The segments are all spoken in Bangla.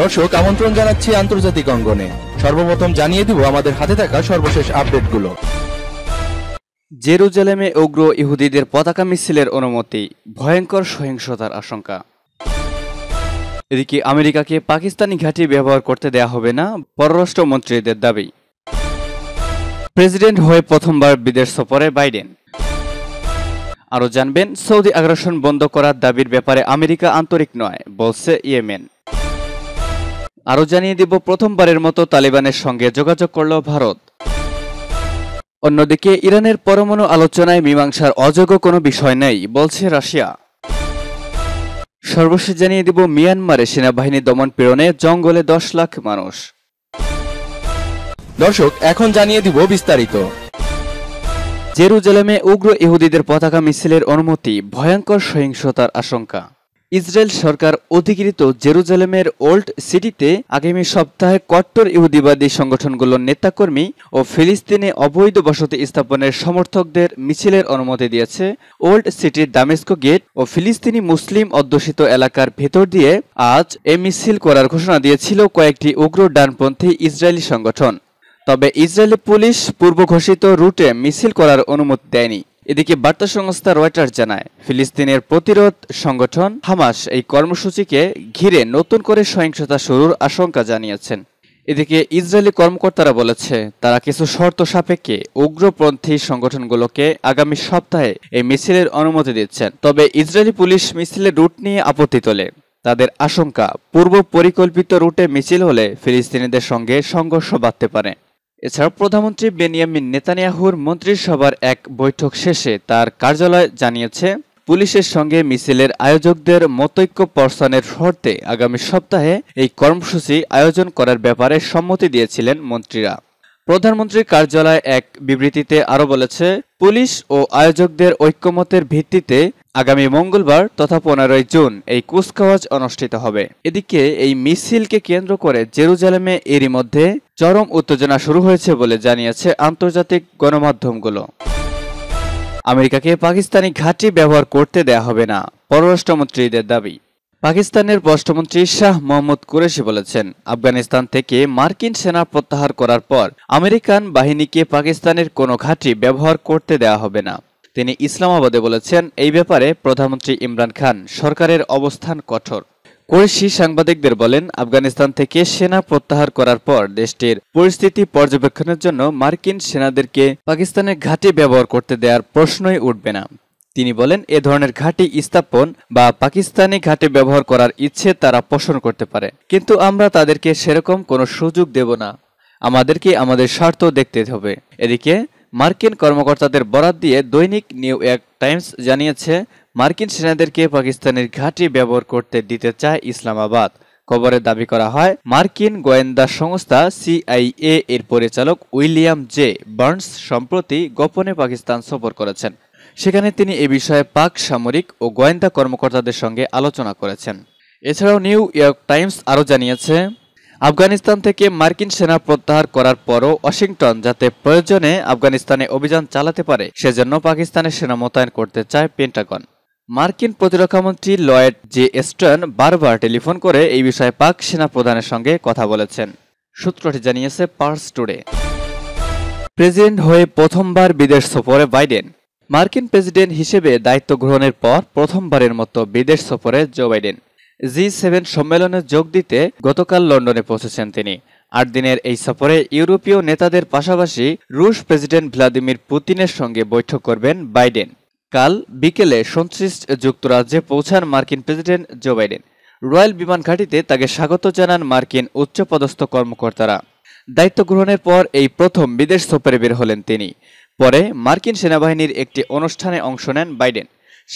দর্শক আমন্ত্রণ জানাচ্ছি আন্তর্জাতিক অঙ্গনে সর্বপ্রথম জানিয়ে দিব আমাদের হাতে থাকা সর্বশেষ আপডেটগুলো জেরুজালেমে উগ্র ইহুদিদের পতাকা মিছিলের অনুমতি ভয়ঙ্কর সহিংসতার আশঙ্কা এদিকে আমেরিকাকে পাকিস্তানি ঘাঁটি ব্যবহার করতে দেয়া হবে না পররাষ্ট্রমন্ত্রীদের দাবি প্রেসিডেন্ট হয়ে প্রথমবার বিদেশ সফরে বাইডেন আরও জানবেন সৌদি আগ্রাসন বন্ধ করার দাবির ব্যাপারে আমেরিকা আন্তরিক নয় বলছে ইয়েমেন আরও জানিয়ে দিব প্রথমবারের মতো তালিবানের সঙ্গে যোগাযোগ করল ভারত অন্যদিকে ইরানের পরমাণু আলোচনায় মীমাংসার অযোগ্য কোনো বিষয় নেই বলছে রাশিয়া সর্বশেষ জানিয়ে দিব মিয়ানমারে সেনাবাহিনী দমন পীড়নে জঙ্গলে দশ লাখ মানুষ দর্শক এখন জানিয়ে দিব বিস্তারিত জেরুজালেমে উগ্র ইহুদিদের পতাকা মিছিলের অনুমতি ভয়ঙ্কর সহিংসতার আশঙ্কা ইসরায়েল সরকার অধিকৃত জেরুজালেমের ওল্ড সিটিতে আগামী সপ্তাহে কট্টর ইহুদিবাদী সংগঠনগুলোর নেতাকর্মী ও ফিলিস্তিনে অবৈধ বসতি স্থাপনের সমর্থকদের মিছিলের অনুমতি দিয়েছে ওল্ড সিটির দামেস্কো গেট ও ফিলিস্তিনি মুসলিম অধ্যুষিত এলাকার ভেতর দিয়ে আজ এ মিছিল করার ঘোষণা দিয়েছিল কয়েকটি উগ্র ডানপন্থী ইসরায়েলি সংগঠন তবে ইসরায়েলি পুলিশ পূর্ব ঘোষিত রুটে মিছিল করার অনুমতি দেয়নি এদিকে বার্তা সংস্থা রয়টার জানায় ফিলিস্তিনের প্রতিরোধ সংগঠন হামাস এই কর্মসূচিকে ঘিরে নতুন করে সহিংসতা শুরুর আশঙ্কা জানিয়েছেন এদিকে ইসরায়েলি কর্মকর্তারা বলেছে তারা কিছু শর্ত সাপেক্ষে উগ্রপন্থী সংগঠনগুলোকে আগামী সপ্তাহে এই মিছিলের অনুমতি দিচ্ছেন তবে ইসরায়েলি পুলিশ মিছিলের রুট নিয়ে আপত্তি তোলে তাদের আশঙ্কা পূর্ব পরিকল্পিত রুটে মিছিল হলে ফিলিস্তিনিদের সঙ্গে সংঘর্ষ বাড়তে পারে এছাড়া প্রধানমন্ত্রী বেনিয়ামিন নেতানিয়াহুর মন্ত্রিসভার এক বৈঠক শেষে তার কার্যালয় জানিয়েছে পুলিশের সঙ্গে মিছিলের আয়োজকদের মতৈক্য পর্ষণের শর্তে আগামী সপ্তাহে এই কর্মসূচি আয়োজন করার ব্যাপারে সম্মতি দিয়েছিলেন মন্ত্রীরা প্রধানমন্ত্রীর কার্যালয় এক বিবৃতিতে আরও বলেছে পুলিশ ও আয়োজকদের ঐক্যমতের ভিত্তিতে আগামী মঙ্গলবার তথা পনেরোই জুন এই কুচকাওয়াজ অনুষ্ঠিত হবে এদিকে এই মিছিলকে কেন্দ্র করে জেরুজালেমে এরই মধ্যে চরম উত্তেজনা শুরু হয়েছে বলে জানিয়েছে আন্তর্জাতিক গণমাধ্যমগুলো আমেরিকাকে পাকিস্তানি ঘাঁটি ব্যবহার করতে দেয়া হবে না পররাষ্ট্রমন্ত্রীদের দাবি পাকিস্তানের পররাষ্ট্রমন্ত্রী শাহ মোহাম্মদ কুরেশি বলেছেন আফগানিস্তান থেকে মার্কিন সেনা প্রত্যাহার করার পর আমেরিকান বাহিনীকে পাকিস্তানের কোনো ঘাঁটি ব্যবহার করতে দেয়া হবে না তিনি ইসলামাবাদে বলেছেন এই ব্যাপারে প্রধানমন্ত্রী ইমরান খান সরকারের অবস্থান কঠোর কোরেশি সাংবাদিকদের বলেন আফগানিস্তান থেকে সেনা প্রত্যাহার করার পর দেশটির পরিস্থিতি পর্যবেক্ষণের জন্য মার্কিন সেনাদেরকে পাকিস্তানের ঘাঁটি ব্যবহার করতে দেওয়ার প্রশ্নই উঠবে না তিনি বলেন এ ধরনের ঘাঁটি স্থাপন বা পাকিস্তানি ঘাঁটি ব্যবহার করার ইচ্ছে তারা পোষণ করতে পারে কিন্তু আমরা তাদেরকে সেরকম কোনো সুযোগ দেব না আমাদেরকে আমাদের স্বার্থ দেখতে হবে এদিকে মার্কিন কর্মকর্তাদের বরাত দিয়ে দৈনিক নিউ ইয়র্ক টাইমস জানিয়েছে মার্কিন সেনাদেরকে পাকিস্তানের ঘাঁটি ব্যবহার করতে দিতে চায় ইসলামাবাদ খবরে দাবি করা হয় মার্কিন গোয়েন্দা সংস্থা সিআইএ এর পরিচালক উইলিয়াম জে বার্নস সম্প্রতি গোপনে পাকিস্তান সফর করেছেন সেখানে তিনি এ বিষয়ে পাক সামরিক ও গোয়েন্দা কর্মকর্তাদের সঙ্গে আলোচনা করেছেন এছাড়াও নিউ ইয়র্ক টাইমস আরও জানিয়েছে আফগানিস্তান থেকে মার্কিন সেনা প্রত্যাহার করার পরও ওয়াশিংটন যাতে প্রয়োজনে আফগানিস্তানে অভিযান চালাতে পারে সেজন্য পাকিস্তানে সেনা মোতায়েন করতে চায় পেন্টাগন মার্কিন প্রতিরক্ষামন্ত্রী লয়েড জে এস্টন বারবার টেলিফোন করে এই বিষয়ে পাক সেনা প্রধানের সঙ্গে কথা বলেছেন সূত্রটি জানিয়েছে পার্স টুডে প্রেসিডেন্ট হয়ে প্রথমবার বিদেশ সফরে বাইডেন মার্কিন প্রেসিডেন্ট হিসেবে দায়িত্ব গ্রহণের পর প্রথমবারের মতো বিদেশ সফরে জো বাইডেন জি সেভেন সম্মেলনে যোগ দিতে গতকাল লন্ডনে পৌঁছেছেন তিনি আট দিনের এই সফরে ইউরোপীয় নেতাদের পাশাপাশি রুশ প্রেসিডেন্ট ভ্লাদিমির পুতিনের সঙ্গে বৈঠক করবেন বাইডেন কাল বিকেলে সংশ্লিষ্ট যুক্তরাজ্যে পৌঁছান মার্কিন প্রেসিডেন্ট জো বাইডেন রয়্যাল বিমান ঘাঁটিতে তাকে স্বাগত জানান মার্কিন উচ্চপদস্থ কর্মকর্তারা দায়িত্ব গ্রহণের পর এই প্রথম বিদেশ সফরে বের হলেন তিনি পরে মার্কিন সেনাবাহিনীর একটি অনুষ্ঠানে অংশ নেন বাইডেন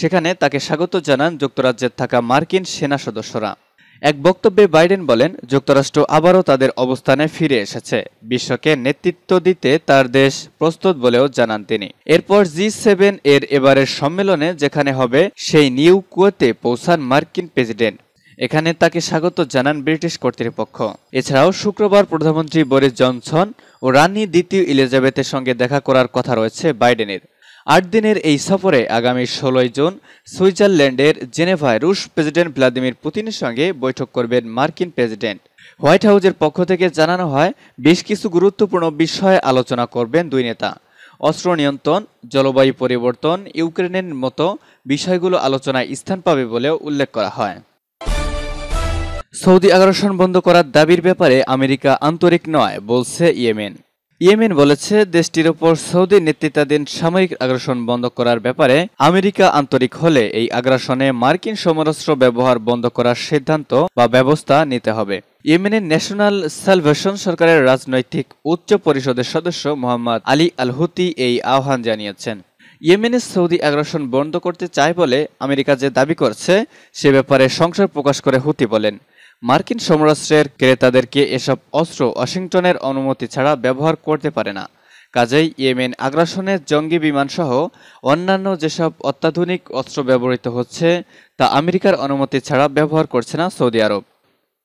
সেখানে তাকে স্বাগত জানান যুক্তরাজ্যের থাকা মার্কিন সেনা সদস্যরা এক বক্তব্যে বাইডেন বলেন যুক্তরাষ্ট্র আবারও তাদের অবস্থানে ফিরে এসেছে বিশ্বকে নেতৃত্ব দিতে তার দেশ প্রস্তুত বলেও জানান তিনি এরপর জি সেভেন এর এবারের সম্মেলনে যেখানে হবে সেই নিউ কুয়েতে পৌঁছান মার্কিন প্রেসিডেন্ট এখানে তাকে স্বাগত জানান ব্রিটিশ কর্তৃপক্ষ এছাড়াও শুক্রবার প্রধানমন্ত্রী বরিস জনসন ও রানী দ্বিতীয় ইলিজাবেথের সঙ্গে দেখা করার কথা রয়েছে বাইডেনের আট দিনের এই সফরে আগামী ষোলোই জুন সুইজারল্যান্ডের জেনেভায় রুশ প্রেসিডেন্ট ভ্লাদিমির পুতিনের সঙ্গে বৈঠক করবেন মার্কিন প্রেসিডেন্ট হোয়াইট হাউজের পক্ষ থেকে জানানো হয় বেশ কিছু গুরুত্বপূর্ণ বিষয়ে আলোচনা করবেন দুই নেতা অস্ত্র নিয়ন্ত্রণ জলবায়ু পরিবর্তন ইউক্রেনের মতো বিষয়গুলো আলোচনায় স্থান পাবে বলেও উল্লেখ করা হয় সৌদি আগ্রাসন বন্ধ করার দাবির ব্যাপারে আমেরিকা আন্তরিক নয় বলছে ইয়েমেন ইয়েমেন বলেছে দেশটির ওপর সৌদি নেতৃত্বাধীন সামরিক আগ্রাসন বন্ধ করার ব্যাপারে আমেরিকা আন্তরিক হলে এই আগ্রাসনে মার্কিন সমরাস্ত্র ব্যবহার বন্ধ করার সিদ্ধান্ত বা ব্যবস্থা নিতে হবে ইয়েমেনের ন্যাশনাল সালভেশন সরকারের রাজনৈতিক উচ্চ পরিষদের সদস্য মোহাম্মদ আলী আলহুতি এই আহ্বান জানিয়েছেন ইয়েমেনে সৌদি আগ্রাসন বন্ধ করতে চায় বলে আমেরিকা যে দাবি করছে সে ব্যাপারে সংশয় প্রকাশ করে হুতি বলেন মার্কিন সমরাষ্ট্রের ক্রেতাদেরকে এসব অস্ত্র ওয়াশিংটনের অনুমতি ছাড়া ব্যবহার করতে পারে না কাজেই ইয়েমেন আগ্রাসনের জঙ্গি বিমানসহ অন্যান্য যেসব অত্যাধুনিক অস্ত্র ব্যবহৃত হচ্ছে তা আমেরিকার অনুমতি ছাড়া ব্যবহার করছে না সৌদি আরব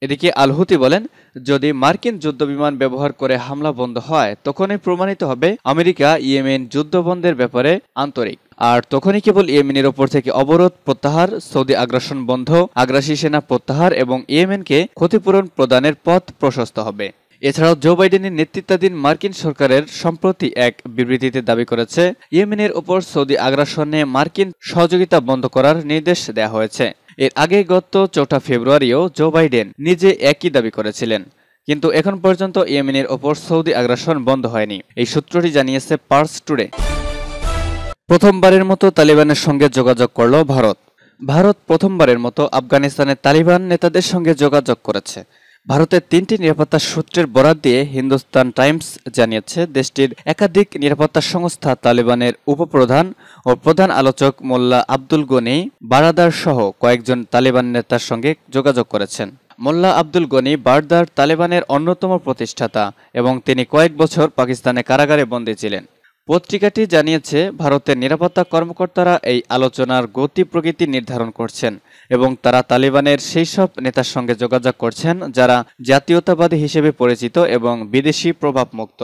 এদিকে আলহুতি বলেন যদি মার্কিন যুদ্ধবিমান ব্যবহার করে হামলা বন্ধ হয় তখনই প্রমাণিত হবে আমেরিকা ইয়েমেন যুদ্ধবন্ধের ব্যাপারে আন্তরিক আর তখনই কেবল ইয়েমেনের ওপর থেকে অবরোধ প্রত্যাহার সৌদি আগ্রাসন বন্ধ আগ্রাসী সেনা প্রত্যাহার এবং ইয়েমেনকে ক্ষতিপূরণ প্রদানের পথ প্রশস্ত হবে এছাড়াও জো বাইডেনের নেতৃত্বাধীন মার্কিন সরকারের সম্প্রতি এক বিবৃতিতে দাবি করেছে ইয়েমেনের ওপর সৌদি আগ্রাসনে মার্কিন সহযোগিতা বন্ধ করার নির্দেশ দেওয়া হয়েছে এর আগে গত চৌঠা ফেব্রুয়ারিও জো বাইডেন নিজে একই দাবি করেছিলেন কিন্তু এখন পর্যন্ত ইয়েমেনের ওপর সৌদি আগ্রাসন বন্ধ হয়নি এই সূত্রটি জানিয়েছে পার্স টুডে প্রথমবারের মতো তালিবানের সঙ্গে যোগাযোগ করল ভারত ভারত প্রথমবারের মতো আফগানিস্তানের তালিবান নেতাদের সঙ্গে যোগাযোগ করেছে ভারতের তিনটি নিরাপত্তা সূত্রের বরাত দিয়ে হিন্দুস্তান টাইমস জানিয়েছে দেশটির একাধিক নিরাপত্তা সংস্থা তালেবানের উপপ্রধান ও প্রধান আলোচক মোল্লা আব্দুল গনি বারাদার সহ কয়েকজন তালেবান নেতার সঙ্গে যোগাযোগ করেছেন মোল্লা আব্দুল গনি বারদার তালেবানের অন্যতম প্রতিষ্ঠাতা এবং তিনি কয়েক বছর পাকিস্তানে কারাগারে বন্দী ছিলেন পত্রিকাটি জানিয়েছে ভারতের নিরাপত্তা কর্মকর্তারা এই আলোচনার গতি প্রকৃতি নির্ধারণ করছেন এবং তারা তালিবানের সেই সব নেতার সঙ্গে যোগাযোগ করছেন যারা জাতীয়তাবাদী হিসেবে পরিচিত এবং বিদেশি প্রভাবমুক্ত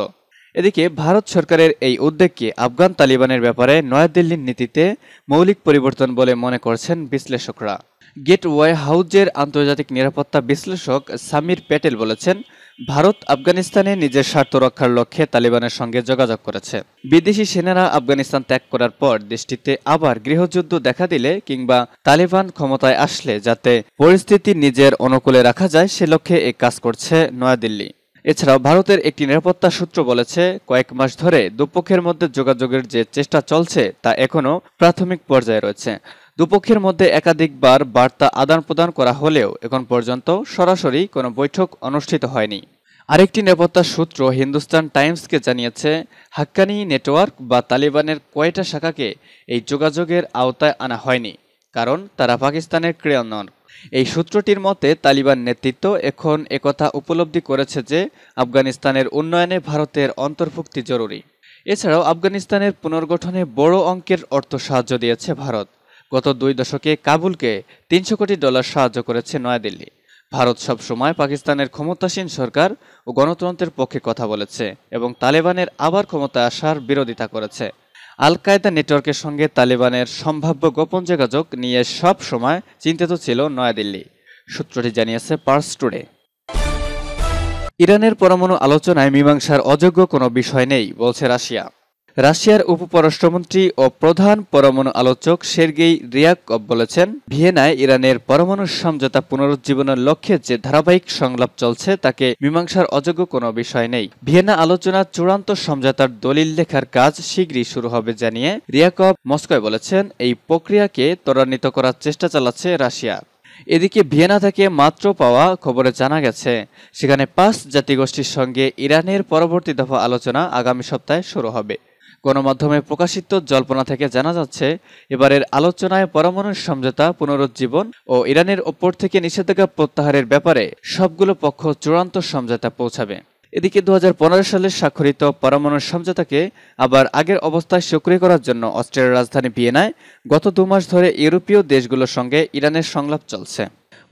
এদিকে ভারত সরকারের এই উদ্যোগকে আফগান তালিবানের ব্যাপারে নয়াদিল্লির নীতিতে মৌলিক পরিবর্তন বলে মনে করছেন বিশ্লেষকরা গেটওয়ে হাউজের আন্তর্জাতিক নিরাপত্তা বিশ্লেষক সামির প্যাটেল বলেছেন ভারত আফগানিস্তানে নিজের স্বার্থ রক্ষার লক্ষ্যে তালিবানের সঙ্গে যোগাযোগ করেছে বিদেশি সেনারা আফগানিস্তান ত্যাগ করার পর দেশটিতে আবার গৃহযুদ্ধ দেখা দিলে কিংবা তালিবান ক্ষমতায় আসলে যাতে পরিস্থিতি নিজের অনুকূলে রাখা যায় সে লক্ষ্যে এ কাজ করছে নয়াদিল্লি এছাড়াও ভারতের একটি নিরাপত্তা সূত্র বলেছে কয়েক মাস ধরে দুপক্ষের মধ্যে যোগাযোগের যে চেষ্টা চলছে তা এখনও প্রাথমিক পর্যায়ে রয়েছে দুপক্ষের মধ্যে একাধিকবার বার্তা আদান প্রদান করা হলেও এখন পর্যন্ত সরাসরি কোনো বৈঠক অনুষ্ঠিত হয়নি আরেকটি নিরাপত্তা সূত্র হিন্দুস্তান টাইমসকে জানিয়েছে হাক্কানি নেটওয়ার্ক বা তালিবানের কয়টা শাখাকে এই যোগাযোগের আওতায় আনা হয়নি কারণ তারা পাকিস্তানের ক্রেয় নন এই সূত্রটির মতে তালিবান নেতৃত্ব এখন একথা উপলব্ধি করেছে যে আফগানিস্তানের উন্নয়নে ভারতের অন্তর্ভুক্তি জরুরি এছাড়াও আফগানিস্তানের পুনর্গঠনে বড় অঙ্কের অর্থ সাহায্য দিয়েছে ভারত গত দুই দশকে কাবুলকে তিনশো কোটি ডলার সাহায্য করেছে নয়াদিল্লি ভারত সবসময় পাকিস্তানের ক্ষমতাসীন সরকার ও গণতন্ত্রের পক্ষে কথা বলেছে এবং তালেবানের আবার ক্ষমতা আসার বিরোধিতা করেছে আল কায়দা নেটওয়ার্কের সঙ্গে তালেবানের সম্ভাব্য গোপন যোগাযোগ নিয়ে সব সময় চিন্তিত ছিল নয়াদিল্লি সূত্রটি জানিয়েছে পার্স টুডে ইরানের পরমাণু আলোচনায় মীমাংসার অযোগ্য কোনো বিষয় নেই বলছে রাশিয়া রাশিয়ার উপপররাষ্ট্রমন্ত্রী ও প্রধান পরমাণু আলোচক সের্গেই রিয়াকব বলেছেন ভিয়েনায় ইরানের পরমাণু সমঝোতা পুনরুজ্জীবনের লক্ষ্যে যে ধারাবাহিক সংলাপ চলছে তাকে মীমাংসার অযোগ্য কোনো বিষয় নেই ভিয়েনা আলোচনা চূড়ান্ত সমঝোতার দলিল লেখার কাজ শীঘ্রই শুরু হবে জানিয়ে রিয়াকব মস্কোয় বলেছেন এই প্রক্রিয়াকে ত্বরান্বিত করার চেষ্টা চালাচ্ছে রাশিয়া এদিকে ভিয়েনা থেকে মাত্র পাওয়া খবরে জানা গেছে সেখানে পাঁচ জাতিগোষ্ঠীর সঙ্গে ইরানের পরবর্তী দফা আলোচনা আগামী সপ্তাহে শুরু হবে গণমাধ্যমে প্রকাশিত জল্পনা থেকে জানা যাচ্ছে এবারের আলোচনায় পরমাণু সমঝোতা পুনরুজ্জীবন ও ইরানের ওপর থেকে নিষেধাজ্ঞা প্রত্যাহারের ব্যাপারে সবগুলো পক্ষ চূড়ান্ত সমঝোতা পৌঁছাবে এদিকে দু সালে স্বাক্ষরিত পরমাণু সমঝোতাকে আবার আগের অবস্থায় সক্রিয় করার জন্য অস্ট্রিয়ার রাজধানী ভিয়েনায় গত দু মাস ধরে ইউরোপীয় দেশগুলোর সঙ্গে ইরানের সংলাপ চলছে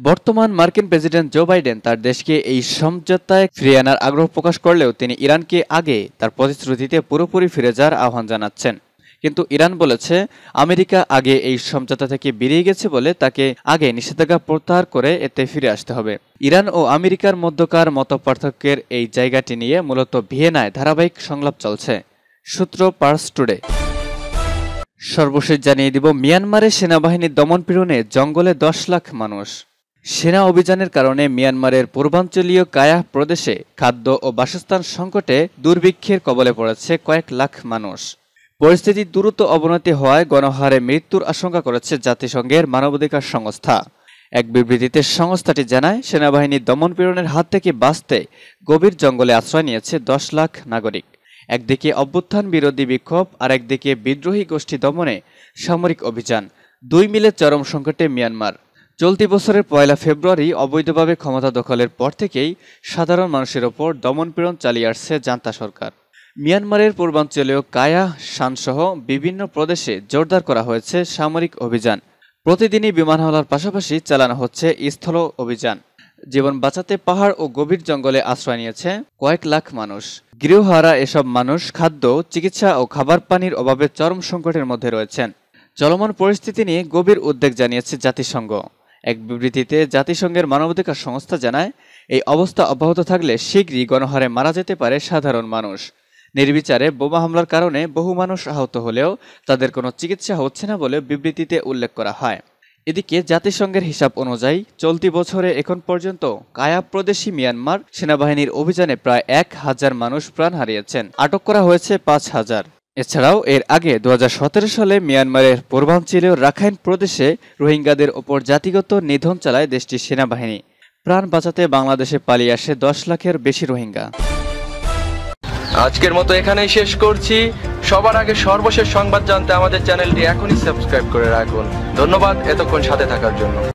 বর্তমান মার্কিন প্রেসিডেন্ট জো বাইডেন তার দেশকে এই সমঝোতায় ফিরিয়ে আনার আগ্রহ প্রকাশ করলেও তিনি ইরানকে আগে তার প্রতিশ্রুতিতে পুরোপুরি ফিরে যাওয়ার আহ্বান জানাচ্ছেন কিন্তু ইরান বলেছে আমেরিকা আগে এই সমঝোতা থেকে বেরিয়ে গেছে বলে তাকে আগে নিষেধাজ্ঞা প্রত্যাহার করে এতে ফিরে আসতে হবে ইরান ও আমেরিকার মধ্যকার মত পার্থক্যের এই জায়গাটি নিয়ে মূলত ভিয়েনায় ধারাবাহিক সংলাপ চলছে সূত্র পার্স টুডে সর্বশেষ জানিয়ে দিব মিয়ানমারের সেনাবাহিনীর দমনপীড়নে জঙ্গলে দশ লাখ মানুষ সেনা অভিযানের কারণে মিয়ানমারের পূর্বাঞ্চলীয় কায়া প্রদেশে খাদ্য ও বাসস্থান সংকটে দুর্ভিক্ষের কবলে পড়েছে কয়েক লাখ মানুষ পরিস্থিতি দ্রুত অবনতি হওয়ায় গণহারে মৃত্যুর আশঙ্কা করেছে জাতিসংঘের মানবাধিকার সংস্থা এক বিবৃতিতে সংস্থাটি জানায় সেনাবাহিনী দমনপীড়নের হাত থেকে বাঁচতে গভীর জঙ্গলে আশ্রয় নিয়েছে দশ লাখ নাগরিক একদিকে অভ্যুত্থান বিরোধী বিক্ষোভ আর একদিকে বিদ্রোহী গোষ্ঠী দমনে সামরিক অভিযান দুই মিলে চরম সংকটে মিয়ানমার চলতি বছরের পয়লা ফেব্রুয়ারি অবৈধভাবে ক্ষমতা দখলের পর থেকেই সাধারণ মানুষের ওপর দমনপীড়ন চালিয়ে আসছে জান্তা সরকার মিয়ানমারের পূর্বাঞ্চলীয় কায়া শানসহ বিভিন্ন প্রদেশে জোরদার করা হয়েছে সামরিক অভিযান প্রতিদিনই বিমান হামলার পাশাপাশি চালানো হচ্ছে স্থল অভিযান জীবন বাঁচাতে পাহাড় ও গভীর জঙ্গলে আশ্রয় নিয়েছে কয়েক লাখ মানুষ গৃহহারা এসব মানুষ খাদ্য চিকিৎসা ও খাবার পানির অভাবে চরম সংকটের মধ্যে রয়েছেন চলমান পরিস্থিতি নিয়ে গভীর উদ্বেগ জানিয়েছে জাতিসংঘ এক বিবৃতিতে জাতিসংঘের মানবাধিকার সংস্থা জানায় এই অবস্থা অব্যাহত থাকলে শীঘ্রই গণহারে মারা যেতে পারে সাধারণ মানুষ নির্বিচারে বোমা হামলার কারণে বহু মানুষ আহত হলেও তাদের কোনো চিকিৎসা হচ্ছে না বলে বিবৃতিতে উল্লেখ করা হয় এদিকে জাতিসংঘের হিসাব অনুযায়ী চলতি বছরে এখন পর্যন্ত কায়া প্রদেশী মিয়ানমার সেনাবাহিনীর অভিযানে প্রায় এক হাজার মানুষ প্রাণ হারিয়েছেন আটক করা হয়েছে পাঁচ হাজার এছাড়াও এর আগে দু সালে মিয়ানমারের পূর্বাঞ্চলীয় রাখাইন প্রদেশে রোহিঙ্গাদের ওপর জাতিগত নিধন চালায় দেশটির সেনাবাহিনী প্রাণ বাঁচাতে বাংলাদেশে পালিয়ে আসে দশ লাখের বেশি রোহিঙ্গা আজকের মতো এখানেই শেষ করছি সবার আগে সর্বশেষ সংবাদ জানতে আমাদের চ্যানেলটি এখনই সাবস্ক্রাইব করে রাখুন ধন্যবাদ এতক্ষণ সাথে থাকার জন্য